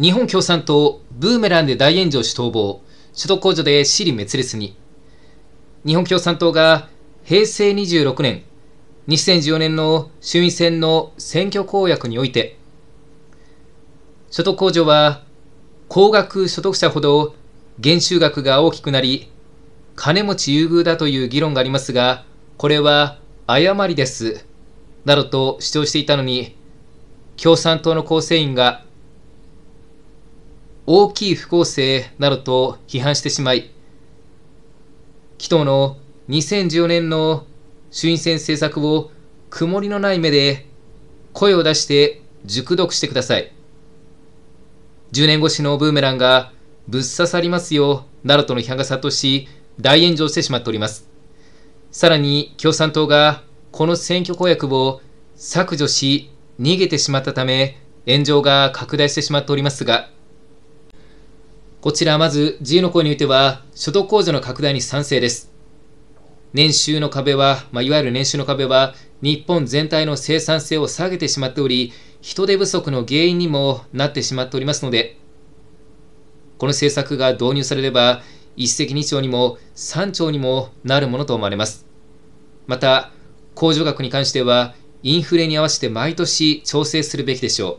日本共産党、ブーメランで大炎上し逃亡、所得控除で私利滅裂に。日本共産党が平成26年、2014年の衆院選の選挙公約において、所得控除は、高額所得者ほど減収額が大きくなり、金持ち優遇だという議論がありますが、これは誤りです。などと主張していたのに、共産党の構成員が大きい不公正などと批判してしまい、紀藤の2014年の衆院選政策を曇りのない目で声を出して熟読してください。10年越しのブーメランがぶっ刺さりますよ、などとの批判が殺到し、大炎上してしまっております。さらに共産党がこの選挙公約を削除し、逃げてしまったため、炎上が拡大してしまっておりますが、こちらまず自由の声においては所得控除の拡大に賛成です。年収の壁は、まあ、いわゆる年収の壁は日本全体の生産性を下げてしまっており人手不足の原因にもなってしまっておりますのでこの政策が導入されれば一石二鳥にも三鳥にもなるものと思われますまた控除額に関してはインフレに合わせて毎年調整するべきでしょう、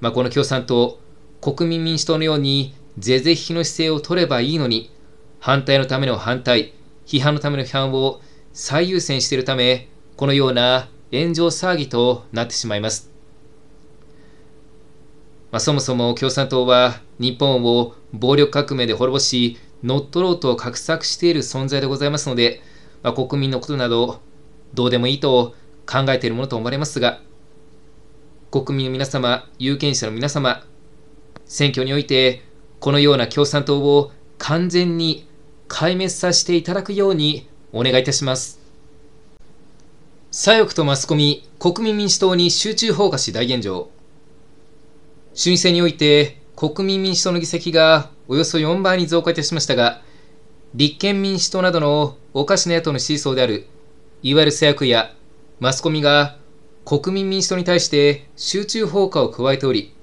まあ、この共産党国民民主党のように是々非々の姿勢を取ればいいのに、反対のための反対、批判のための批判を最優先しているため、このような炎上騒ぎとなってしまいます。まあ、そもそも共産党は日本を暴力革命で滅ぼし、乗っ取ろうと画策している存在でございますので、まあ、国民のことなどどうでもいいと考えているものと思われますが、国民の皆様、有権者の皆様、選挙においてこのような共産党を完全に壊滅させていただくようにお願いいたします。左翼とマスコミ、国民民主党に集中砲火し大炎上。衆院選において国民民主党の議席がおよそ4倍に増加いたしましたが、立憲民主党などのおかしな野党の支持層である、いわゆる左翼やマスコミが国民民主党に対して集中砲火を加えており、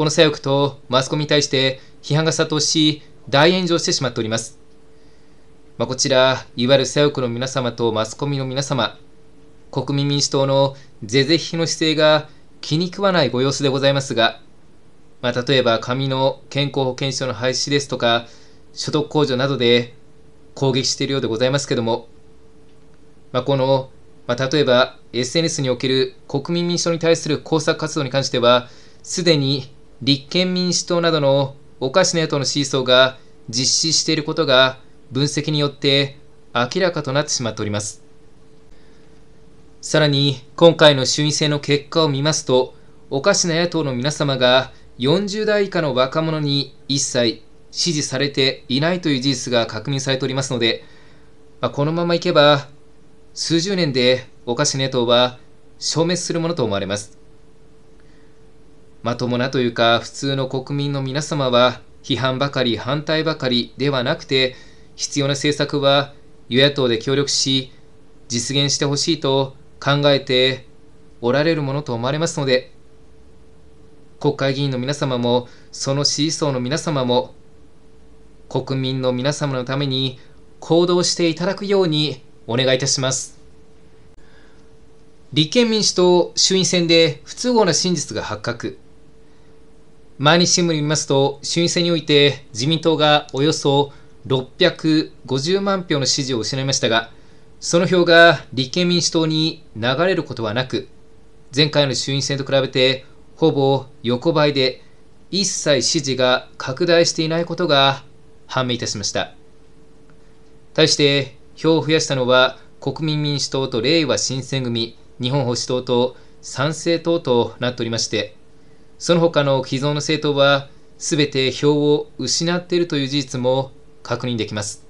この左翼とマスコミに対して批判が殺到し、大炎上してしまっております。まあ、こちら、いわゆる左翼の皆様とマスコミの皆様、国民民主党の是々非々の姿勢が気に食わないご様子でございますが、まあ、例えば紙の健康保険証の廃止ですとか、所得控除などで攻撃しているようでございますけども、まあ、この、まあ、例えば SNS における国民民主党に対する工作活動に関しては、すでに立憲民主党などのおかしな野党のシーが実施していることが分析によって明らかとなってしまっております。さらに、今回の衆院選の結果を見ますと、おかしな野党の皆様が40代以下の若者に一切支持されていないという事実が確認されておりますので、まあ、このままいけば、数十年でおかしな野党は消滅するものと思われます。まともなというか普通の国民の皆様は批判ばかり反対ばかりではなくて必要な政策は与野党で協力し実現してほしいと考えておられるものと思われますので国会議員の皆様もその支持層の皆様も国民の皆様のために行動していただくようにお願いいたします立憲民主党衆院選で不都合な真実が発覚毎日新聞によりますと、衆院選において自民党がおよそ650万票の支持を失いましたが、その票が立憲民主党に流れることはなく、前回の衆院選と比べてほぼ横ばいで、一切支持が拡大していないことが判明いたしました。対して票を増やしたのは国民民主党とれいわ新選組、日本保守党と賛成党となっておりまして、その他の既存の政党は、すべて票を失っているという事実も確認できます。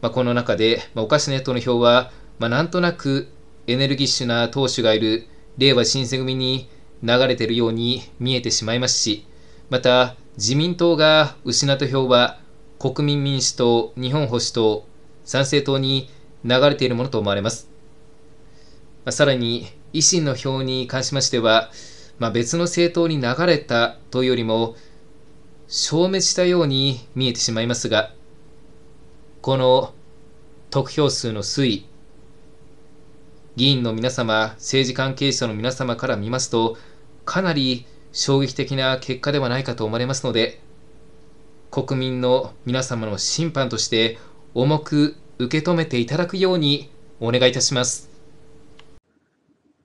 まあ、この中で、まあ、おかしな党の票は、まあ、なんとなくエネルギッシュな党首がいるれいわ新選組に流れているように見えてしまいますし、また自民党が失った票は国民民主党、日本保守党、参政党に流れているものと思われます。まあ、さらに維新の票に関しましては、まあ、別の政党に流れたというよりも消滅したように見えてしまいますがこの得票数の推移議員の皆様政治関係者の皆様から見ますとかなり衝撃的な結果ではないかと思われますので国民の皆様の審判として重く受け止めていただくようにお願いいたします。